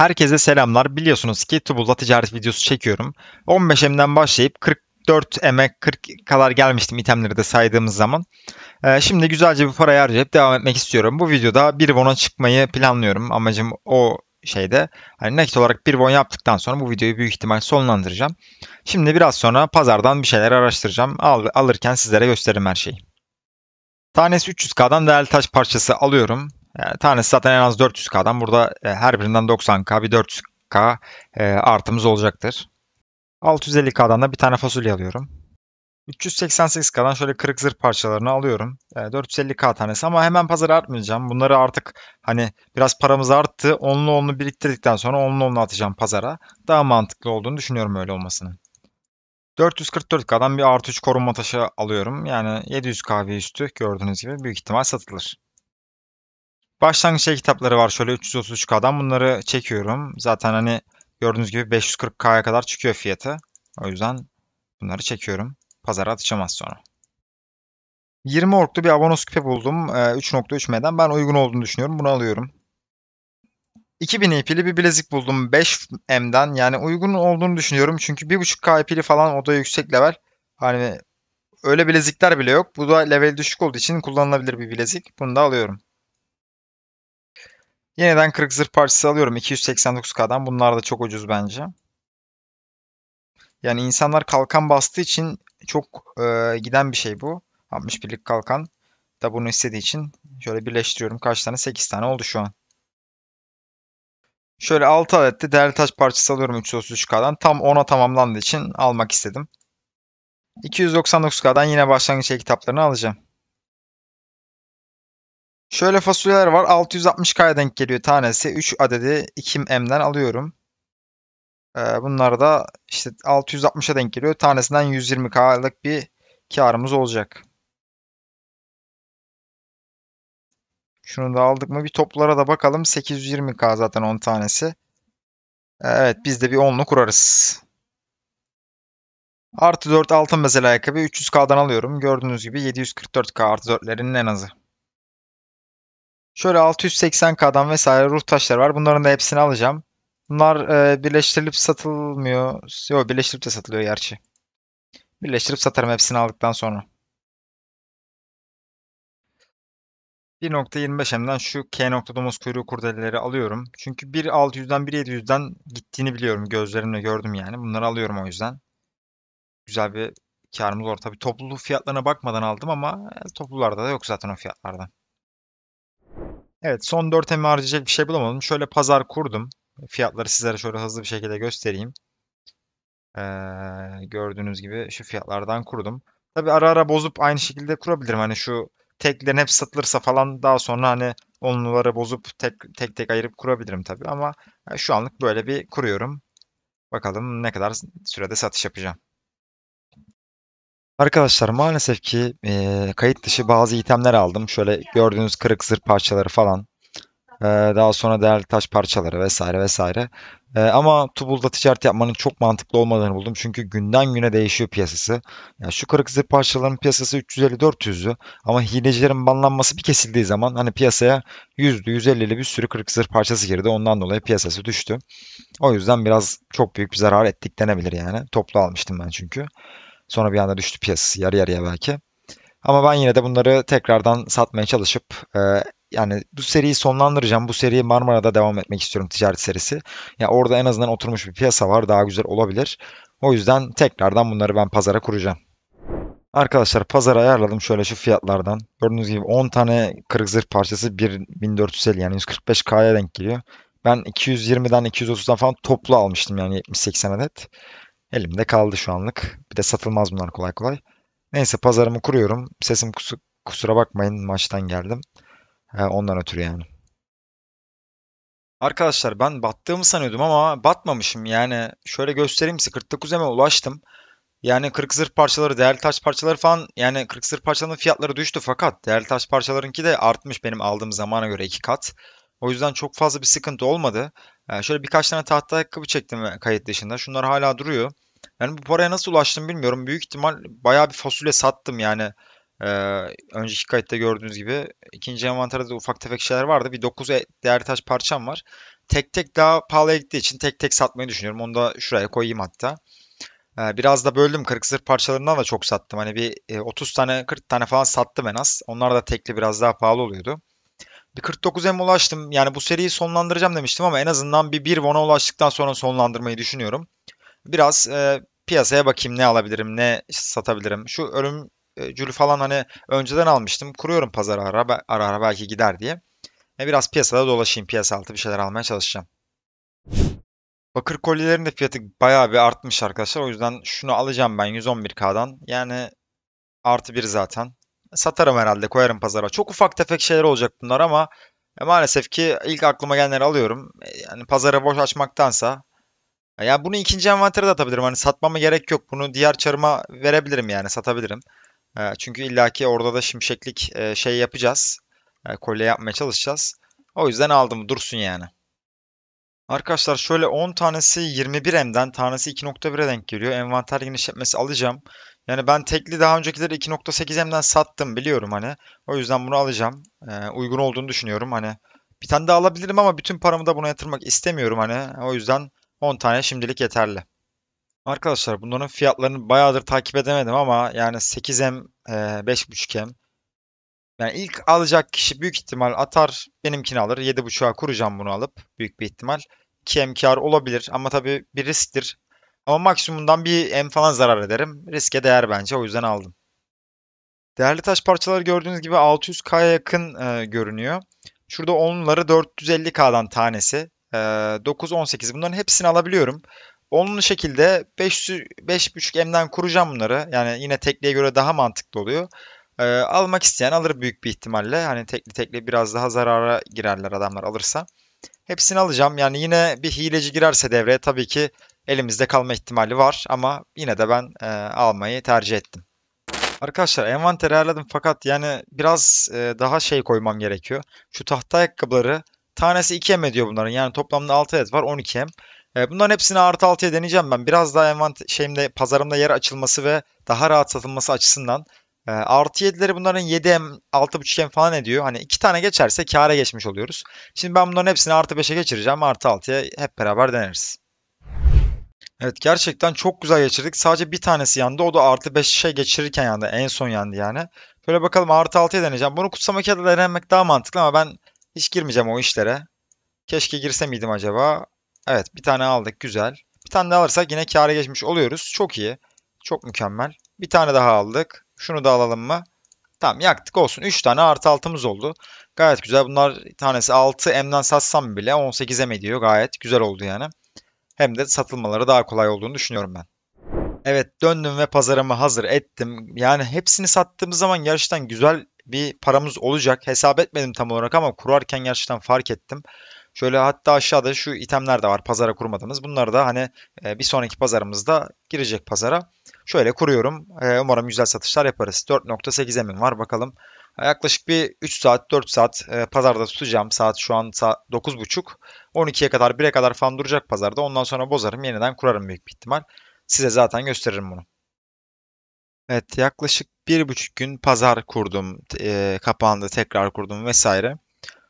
Herkese selamlar. Biliyorsunuz ki Tubul'da ticaret videosu çekiyorum. 15 M'den başlayıp 44 M'e 40 kadar gelmiştim itemleri de saydığımız zaman. Ee, şimdi güzelce bir parayı harcayıp devam etmek istiyorum. Bu videoda bir wona çıkmayı planlıyorum. Amacım o şeyde. Hani nakit olarak bir won yaptıktan sonra bu videoyu büyük ihtimal sonlandıracağım. Şimdi biraz sonra pazardan bir şeyler araştıracağım. Al, alırken sizlere gösteririm her şeyi. Tanesi 300K'dan değerli taş parçası alıyorum. E, tanesi zaten en az 400K'dan. Burada e, her birinden 90K bir 400K e, artımız olacaktır. 650K'dan da bir tane fasulye alıyorum. 388K'dan şöyle kırık zırh parçalarını alıyorum. E, 450K tanesi ama hemen pazara artmayacağım. Bunları artık hani biraz paramız arttı. Onlu onlu biriktirdikten sonra onlu onlu atacağım pazara. Daha mantıklı olduğunu düşünüyorum öyle olmasının. 444K'dan bir artı 3 korunma taşı alıyorum. Yani 700K üstü gördüğünüz gibi büyük ihtimal satılır. Başlangıç şey kitapları var şöyle 333K'dan bunları çekiyorum. Zaten hani gördüğünüz gibi 540K'ya kadar çıkıyor fiyatı. O yüzden bunları çekiyorum. Pazara atacağım sonra. 20 orklu bir abonos küpe buldum. 3.3 ee, meden ben uygun olduğunu düşünüyorum. Bunu alıyorum. 2000 IP'li bir bilezik buldum 5M'den. Yani uygun olduğunu düşünüyorum. Çünkü 1.5K IP'li falan o da yüksek level. Hani öyle bilezikler bile yok. Bu da level düşük olduğu için kullanılabilir bir bilezik. Bunu da alıyorum. Yeniden 40 zırh parçası alıyorum. 289k'dan. Bunlar da çok ucuz bence. Yani insanlar kalkan bastığı için çok e, giden bir şey bu. 61'lik kalkan da bunu istediği için şöyle birleştiriyorum. Kaç tane? 8 tane oldu şu an. Şöyle 6 adet de değerli taş parçası alıyorum 333k'dan. Tam 10'a tamamlandığı için almak istedim. 299k'dan yine başlangıç kitaplarını alacağım. Şöyle fasulyeler var. 660 kaya denk geliyor tanesi. 3 adedi 2M'den alıyorum. Ee, bunlar da işte 660'a denk geliyor. Tanesinden 120K'lık bir karımız olacak. Şunu da aldık mı? Bir toplara da bakalım. 820K zaten 10 tanesi. Ee, evet biz de bir 10'lu kurarız. Artı 4 altın bezel ayakkabı 300K'dan alıyorum. Gördüğünüz gibi 744K artı 4'lerin en azı. Şöyle 680K'dan vesaire ruh taşları var. Bunların da hepsini alacağım. Bunlar e, birleştirilip satılmıyor. Yok birleştirip de satılıyor gerçi. Birleştirip satarım hepsini aldıktan sonra. 1.25M'den şu K nokta domuz kuyruğu kurdeleleri alıyorum. Çünkü 1.600'den 1.700'den gittiğini biliyorum. Gözlerimle gördüm yani. Bunları alıyorum o yüzden. Güzel bir karımız var. Tabii topluluk fiyatlarına bakmadan aldım ama e, toplularda da yok zaten o fiyatlardan. Evet son 4 emi harcayacak bir şey bulamadım. Şöyle pazar kurdum. Fiyatları sizlere şöyle hızlı bir şekilde göstereyim. Ee, gördüğünüz gibi şu fiyatlardan kurdum. Tabi ara ara bozup aynı şekilde kurabilirim. Hani şu teklerin hep satılırsa falan daha sonra hani onları bozup tek tek, tek ayırıp kurabilirim tabi ama şu anlık böyle bir kuruyorum. Bakalım ne kadar sürede satış yapacağım. Arkadaşlar maalesef ki e, kayıt dışı bazı itemler aldım. Şöyle gördüğünüz kırık zırh parçaları falan. E, daha sonra değerli taş parçaları vesaire vesaire. E, ama Tubul'da ticaret yapmanın çok mantıklı olmadığını buldum. Çünkü günden güne değişiyor piyasası. Yani şu kırık zırh parçaların piyasası 350-400'lü. Ama hilecilerin banlanması bir kesildiği zaman hani piyasaya 100'lü 150'li bir sürü kırık zırh parçası girdi. Ondan dolayı piyasası düştü. O yüzden biraz çok büyük bir zarar ettik denebilir yani. Toplu almıştım ben çünkü. Sonra bir anda düştü piyasası yarı yarıya belki. Ama ben yine de bunları tekrardan satmaya çalışıp e, yani bu seriyi sonlandıracağım. Bu seriyi Marmara'da devam etmek istiyorum ticaret serisi. Ya yani orada en azından oturmuş bir piyasa var. Daha güzel olabilir. O yüzden tekrardan bunları ben pazara kuracağım. Arkadaşlar pazara ayarladım şöyle şu fiyatlardan. Gördüğünüz gibi 10 tane kırık zırh parçası 1450 yani 145K'ya denk geliyor. Ben 220'den 230'dan falan toplu almıştım yani 70-80 adet. Elimde kaldı şu anlık. Bir de satılmaz bunlar kolay kolay. Neyse pazarımı kuruyorum. Sesim kusura bakmayın maçtan geldim. Ee, ondan ötürü yani. Arkadaşlar ben battığımı sanıyordum ama batmamışım. Yani şöyle göstereyim size 49 eme ulaştım. Yani 40 zırh parçaları, değerli taş parçaları falan yani 40 zırh parçalarının fiyatları düştü fakat değerli taş parçalarınki de artmış benim aldığım zamana göre 2 kat. O yüzden çok fazla bir sıkıntı olmadı. E, şöyle birkaç tane tahta ayakkabı çektim kayıt dışında. Şunlar hala duruyor. Yani bu paraya nasıl ulaştım bilmiyorum. Büyük ihtimal bayağı bir fasulye sattım yani. Ee, önceki kayıtta gördüğünüz gibi ikinci envanterde da ufak tefek şeyler vardı. Bir 9 e, değerli taş parçam var. Tek tek daha pahalıya gittiği için tek tek satmayı düşünüyorum. Onu da şuraya koyayım hatta. Ee, biraz da böldüm. Kırık zırh parçalarından da çok sattım. Hani bir 30 e, tane 40 tane falan sattım en az. Onlar da tekli biraz daha pahalı oluyordu. Bir 49 M ulaştım. Yani bu seriyi sonlandıracağım demiştim ama en azından bir 1 Von'a ulaştıktan sonra sonlandırmayı düşünüyorum. Biraz e, piyasaya bakayım ne alabilirim, ne satabilirim. Şu ölümcül e, falan hani önceden almıştım. Kuruyorum pazar ara ara, ara belki gider diye. E, biraz piyasada dolaşayım. Piyasa altı bir şeyler almaya çalışacağım. Bakır kolyelerin de fiyatı bayağı bir artmış arkadaşlar. O yüzden şunu alacağım ben 111K'dan. Yani artı bir zaten satarım herhalde koyarım pazara. Çok ufak tefek şeyler olacak bunlar ama e, maalesef ki ilk aklıma gelenleri alıyorum. E, yani pazara boş açmaktansa e, ya yani bunu ikinci envantere de atabilirim. Hani satmama gerek yok. Bunu diğer çarıma verebilirim yani satabilirim. E, çünkü illaki orada da şimşeklik e, şey yapacağız. E, kolye yapmaya çalışacağız. O yüzden aldım dursun yani. Arkadaşlar şöyle 10 tanesi 21M'den tanesi 2.1'e denk geliyor. Envanter genişletmesi alacağım. Yani ben tekli daha öncekileri 2.8M'den sattım biliyorum hani. O yüzden bunu alacağım. Ee, uygun olduğunu düşünüyorum hani. Bir tane daha alabilirim ama bütün paramı da buna yatırmak istemiyorum hani. O yüzden 10 tane şimdilik yeterli. Arkadaşlar bunların fiyatlarını bayağıdır takip edemedim ama yani 8M, 5.5M. E, yani ilk alacak kişi büyük ihtimal atar benimkini alır. 7.5'a kuracağım bunu alıp büyük bir ihtimal ki emkar olabilir ama tabii bir risktir. Ama maksimumundan bir M falan zarar ederim. Riske değer bence o yüzden aldım. Değerli taş parçaları gördüğünüz gibi 600K'ya yakın e, görünüyor. Şurada onları 450K'dan tanesi. E, 9, 18 bunların hepsini alabiliyorum. Onlu şekilde 500, 5.5M'den kuracağım bunları. Yani yine tekliğe göre daha mantıklı oluyor. E, almak isteyen alır büyük bir ihtimalle. Hani tekli tekli biraz daha zarara girerler adamlar alırsa. Hepsini alacağım. Yani yine bir hileci girerse devreye tabii ki elimizde kalma ihtimali var. Ama yine de ben e, almayı tercih ettim. Arkadaşlar envanteri ayarladım fakat yani biraz e, daha şey koymam gerekiyor. Şu tahta ayakkabıları tanesi 2M ediyor bunların. Yani toplamda 6 adet var 12M. E, bunların hepsini artı 6'ya deneyeceğim ben. Biraz daha envanter şeyimde pazarımda yer açılması ve daha rahat satılması açısından e, artı 7'leri bunların 7M, 6.5M falan ediyor. Hani iki tane geçerse kâra geçmiş oluyoruz. Şimdi ben bunların hepsini artı 5'e geçireceğim. Artı 6'ya hep beraber deneriz. Evet gerçekten çok güzel geçirdik. Sadece bir tanesi yandı. O da artı 5'e geçirirken yandı. En son yandı yani. Şöyle bakalım artı 6'ya deneyeceğim. Bunu kutsama kağıdı denemek daha mantıklı ama ben hiç girmeyeceğim o işlere. Keşke girse miydim acaba? Evet bir tane aldık güzel. Bir tane daha alırsak yine kâra geçmiş oluyoruz. Çok iyi. Çok mükemmel. Bir tane daha aldık. Şunu da alalım mı? Tamam yaktık olsun. 3 tane artı altımız oldu. Gayet güzel. Bunlar bir tanesi 6 M'den satsam bile 18 M ediyor. Gayet güzel oldu yani. Hem de satılmaları daha kolay olduğunu düşünüyorum ben. Evet döndüm ve pazarımı hazır ettim. Yani hepsini sattığımız zaman gerçekten güzel bir paramız olacak. Hesap etmedim tam olarak ama kurarken gerçekten fark ettim. Şöyle hatta aşağıda şu itemler de var pazara kurmadığımız. Bunları da hani e, bir sonraki pazarımızda girecek pazara. Şöyle kuruyorum. E, umarım güzel satışlar yaparız. 4.8 emin var bakalım. Ee, yaklaşık bir 3 saat 4 saat e, pazarda tutacağım. Saat şu an saat 9.30. 12'ye kadar 1'e kadar falan duracak pazarda. Ondan sonra bozarım. Yeniden kurarım büyük bir ihtimal. Size zaten gösteririm bunu. Evet yaklaşık bir buçuk gün pazar kurdum. E, kapandı tekrar kurdum vesaire.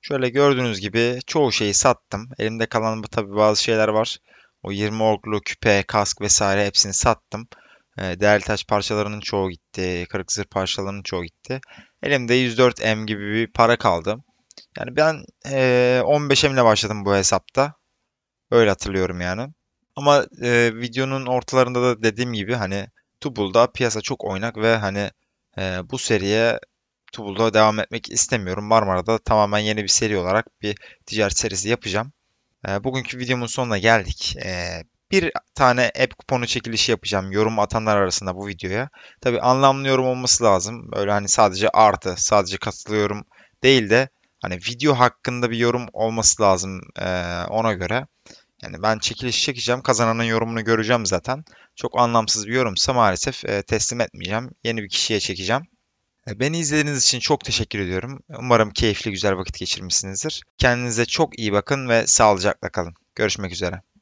Şöyle gördüğünüz gibi çoğu şeyi sattım. Elimde kalan tabi bazı şeyler var. O 20 orglu, küpe, kask vesaire hepsini sattım. Ee, değerli taş parçalarının çoğu gitti. Kırık zırh parçalarının çoğu gitti. Elimde 104 M gibi bir para kaldı. Yani ben 15 e, M ile başladım bu hesapta. Öyle hatırlıyorum yani. Ama e, videonun ortalarında da dediğim gibi hani Tubul'da piyasa çok oynak ve hani e, bu seriye Tubul'da devam etmek istemiyorum. Marmara'da tamamen yeni bir seri olarak bir ticaret serisi yapacağım. bugünkü videomun sonuna geldik bir tane app kuponu çekilişi yapacağım yorum atanlar arasında bu videoya. Tabi anlamlı yorum olması lazım. Böyle hani sadece artı, sadece katılıyorum değil de hani video hakkında bir yorum olması lazım ee, ona göre. Yani ben çekiliş çekeceğim. Kazananın yorumunu göreceğim zaten. Çok anlamsız bir yorumsa maalesef e, teslim etmeyeceğim. Yeni bir kişiye çekeceğim. E, beni izlediğiniz için çok teşekkür ediyorum. Umarım keyifli güzel vakit geçirmişsinizdir. Kendinize çok iyi bakın ve sağlıcakla kalın. Görüşmek üzere.